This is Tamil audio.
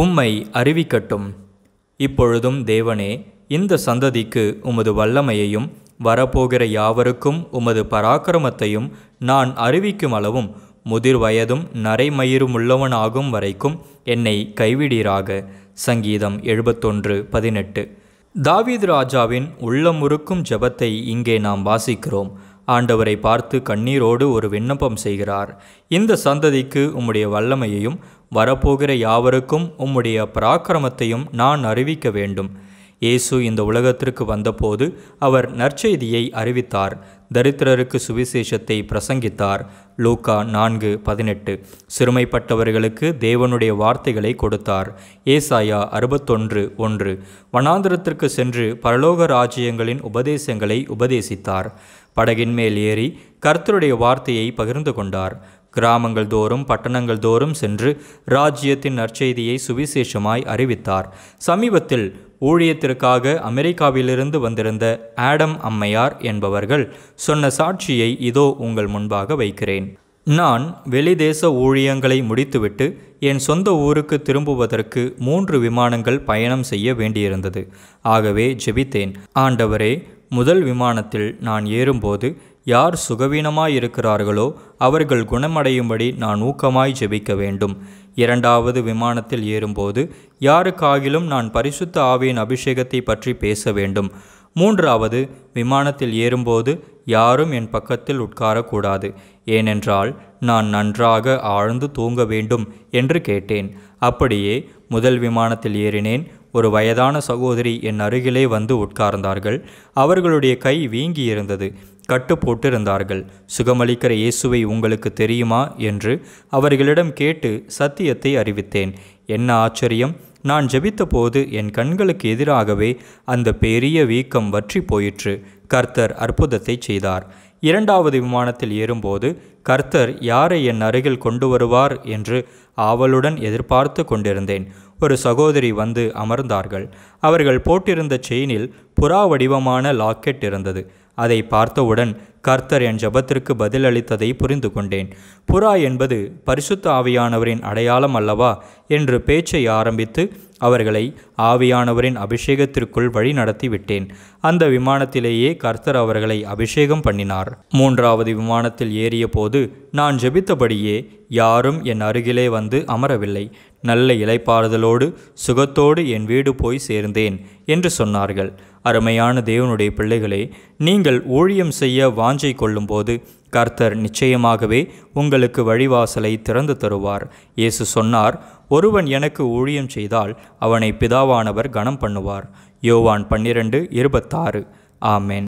உம்மை அறிவிக்கட்டும் இப்பொழுதும் தேவனே இந்த சந்ததிக்கு உமது வல்லமையையும் வரப்போகிற யாவருக்கும் உமது பராக்கிரமத்தையும் நான் அறிவிக்கும் அளவும் முதிர் வயதும் நரைமயிரும் உள்ளவனாகும் வரைக்கும் என்னை கைவிடீராக சங்கீதம் எழுபத்தொன்று பதினெட்டு தாவீது ராஜாவின் உள்ளமுறுக்கும் ஜபத்தை இங்கே நாம் வாசிக்கிறோம் ஆண்டவரை பார்த்து கண்ணீரோடு ஒரு விண்ணப்பம் செய்கிறார் இந்த சந்ததிக்கு உம்முடைய வல்லமையையும் வரப்போகிற யாவருக்கும் உம்முடைய பராக்கிரமத்தையும் நான் அறிவிக்க வேண்டும் இயேசு இந்த உலகத்திற்கு வந்தபோது அவர் நற்செய்தியை அறிவித்தார் தரித்திரருக்கு சுவிசேஷத்தை பிரசங்கித்தார் லூக்கா நான்கு பதினெட்டு சிறுமைப்பட்டவர்களுக்கு தேவனுடைய வார்த்தைகளை கொடுத்தார் ஏசாயா அறுபத்தொன்று ஒன்று வனாந்திரத்திற்கு சென்று பரலோக ராஜ்யங்களின் உபதேசங்களை உபதேசித்தார் படகின் மேல் ஏறி கர்த்தருடைய வார்த்தையை பகிர்ந்து கொண்டார் கிராமங்கள் தோறும் பட்டணங்கள் தோறும் சென்று ராஜ்யத்தின் நற்செய்தியை சுவிசேஷமாய் அறிவித்தார் சமீபத்தில் ஊழியத்திற்காக அமெரிக்காவிலிருந்து வந்திருந்த ஆடம் அம்மையார் என்பவர்கள் சொன்ன சாட்சியை இதோ உங்கள் முன்பாக வைக்கிறேன் நான் வெளிதேச ஊழியங்களை முடித்துவிட்டு என் சொந்த ஊருக்கு திரும்புவதற்கு மூன்று விமானங்கள் பயணம் செய்ய வேண்டியிருந்தது ஆகவே ஜெபித்தேன் ஆண்டவரே முதல் விமானத்தில் நான் ஏறும்போது யார் சுகவீனமாய் இருக்கிறார்களோ அவர்கள் குணமடையும்படி நான் ஊக்கமாய் ஜெபிக்க வேண்டும் இரண்டாவது விமானத்தில் ஏறும்போது யாருக்காகிலும் நான் பரிசுத்த ஆவியின் அபிஷேகத்தை பற்றி பேச வேண்டும் மூன்றாவது விமானத்தில் ஏறும்போது யாரும் என் பக்கத்தில் உட்காரக்கூடாது ஏனென்றால் நான் நன்றாக ஆழ்ந்து தூங்க வேண்டும் என்று கேட்டேன் அப்படியே முதல் விமானத்தில் ஏறினேன் ஒரு வயதான சகோதரி என் அருகிலே வந்து உட்கார்ந்தார்கள் அவர்களுடைய கை வீங்கி இருந்தது கட்டு போட்டிருந்தார்கள் சுகமளிக்கிற இயேசுவை உங்களுக்கு தெரியுமா என்று அவர்களிடம் கேட்டு சத்தியத்தை அறிவித்தேன் என்ன ஆச்சரியம் நான் ஜெபித்தபோது என் கண்களுக்கு எதிராகவே அந்த பெரிய வீக்கம் வற்றி போயிற்று கர்த்தர் அற்புதத்தை செய்தார் இரண்டாவது விமானத்தில் ஏறும்போது கர்த்தர் யாரை என் அருகில் கொண்டு வருவார் என்று ஆவலுடன் எதிர்பார்த்து கொண்டிருந்தேன் ஒரு சகோதரி வந்து அமர்ந்தார்கள் அவர்கள் போட்டிருந்த செயினில் புறா வடிவமான லாக்கெட் இருந்தது அதை பார்த்தவுடன் கர்த்தர் என் ஜபத்திற்கு பதிலளித்ததை புரிந்து கொண்டேன் புறா என்பது பரிசுத்த ஆவியானவரின் அடையாளம் அல்லவா என்று பேச்சை ஆரம்பித்து அவர்களை ஆவியானவரின் அபிஷேகத்திற்குள் வழி நடத்திவிட்டேன் அந்த விமானத்திலேயே கர்த்தர் அவர்களை அபிஷேகம் பண்ணினார் மூன்றாவது விமானத்தில் ஏறிய போது நான் ஜெபித்தபடியே யாரும் என் அருகிலே வந்து அமரவில்லை நல்ல இலைப்பாறுதலோடு சுகத்தோடு என் வீடு போய் சேர்ந்தேன் என்று சொன்னார்கள் அருமையான தேவனுடைய பிள்ளைகளே நீங்கள் ஊழியம் செய்ய வாஞ்சை கொள்ளும்போது கர்த்தர் நிச்சயமாகவே உங்களுக்கு வழிவாசலை திறந்து தருவார் இயேசு சொன்னார் ஒருவன் எனக்கு ஊழியம் செய்தால் அவனை பிதாவானவர் கனம் பண்ணுவார் யோவான் பன்னிரண்டு இருபத்தாறு ஆமேன்